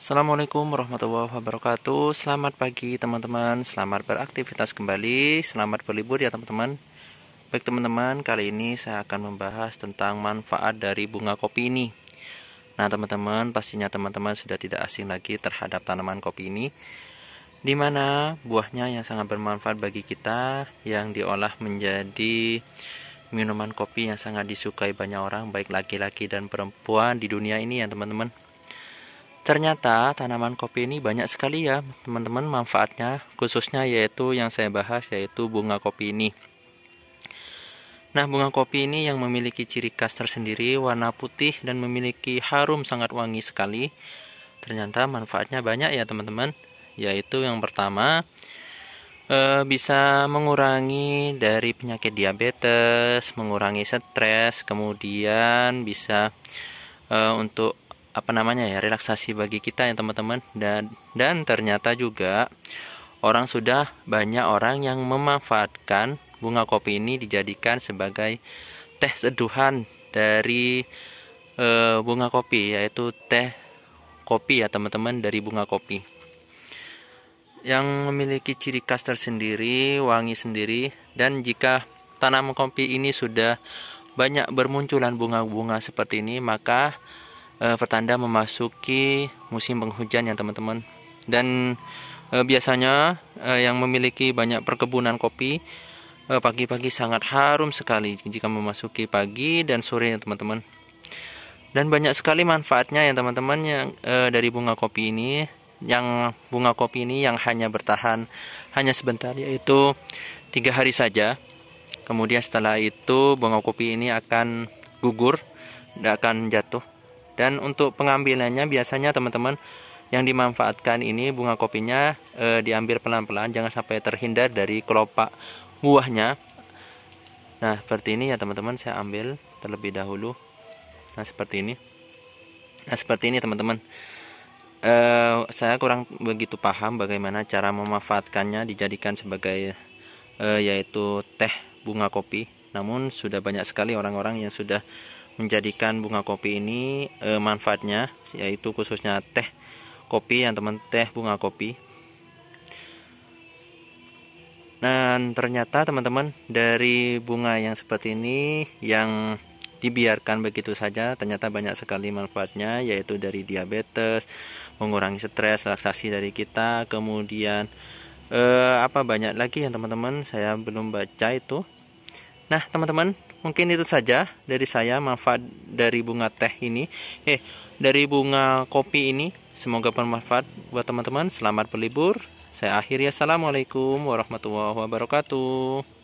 Assalamualaikum warahmatullahi wabarakatuh Selamat pagi teman-teman Selamat beraktivitas kembali Selamat berlibur ya teman-teman Baik teman-teman, kali ini saya akan membahas tentang manfaat dari bunga kopi ini Nah teman-teman, pastinya teman-teman sudah tidak asing lagi terhadap tanaman kopi ini Dimana buahnya yang sangat bermanfaat bagi kita Yang diolah menjadi minuman kopi yang sangat disukai banyak orang Baik laki-laki dan perempuan di dunia ini ya teman-teman Ternyata tanaman kopi ini banyak sekali ya teman-teman manfaatnya khususnya yaitu yang saya bahas yaitu bunga kopi ini. Nah bunga kopi ini yang memiliki ciri khas tersendiri warna putih dan memiliki harum sangat wangi sekali. Ternyata manfaatnya banyak ya teman-teman yaitu yang pertama e, bisa mengurangi dari penyakit diabetes, mengurangi stres, kemudian bisa e, untuk apa namanya ya relaksasi bagi kita ya teman-teman dan dan ternyata juga orang sudah banyak orang yang memanfaatkan bunga kopi ini dijadikan sebagai teh seduhan dari e, bunga kopi yaitu teh kopi ya teman-teman dari bunga kopi yang memiliki ciri khas tersendiri wangi sendiri dan jika tanaman kopi ini sudah banyak bermunculan bunga-bunga seperti ini maka uh, pertanda memasuki musim penghujan ya teman-teman. Dan uh, biasanya uh, yang memiliki banyak perkebunan kopi pagi-pagi uh, sangat harum sekali jika memasuki pagi dan sore ya teman-teman. Dan banyak sekali manfaatnya ya teman-teman yang uh, dari bunga kopi ini yang bunga kopi ini yang hanya bertahan hanya sebentar yaitu tiga hari saja. Kemudian setelah itu bunga kopi ini akan gugur, tidak akan jatuh. Dan untuk pengambilannya biasanya teman-teman yang dimanfaatkan ini bunga kopinya e, diambil pelan-pelan jangan sampai terhindar dari kelopak buahnya. Nah, seperti ini ya teman-teman saya ambil terlebih dahulu. Nah, seperti ini. Nah, seperti ini teman-teman. E, saya kurang begitu paham bagaimana cara memanfaatkannya dijadikan sebagai e, yaitu teh bunga kopi. Namun sudah banyak sekali orang-orang yang sudah menjadikan bunga kopi ini e, manfaatnya yaitu khususnya teh kopi yang teman teh bunga kopi dan ternyata teman-teman dari bunga yang seperti ini yang dibiarkan begitu saja ternyata banyak sekali manfaatnya yaitu dari diabetes mengurangi stres relaksasi dari kita kemudian eh, apa banyak lagi yang teman-teman saya belum baca itu Nah, teman-teman, mungkin itu saja dari saya manfaat dari bunga teh ini. Eh, dari bunga kopi ini. Semoga bermanfaat buat teman-teman. Selamat berlibur. Saya akhiri. Assalamualaikum warahmatullahi wabarakatuh.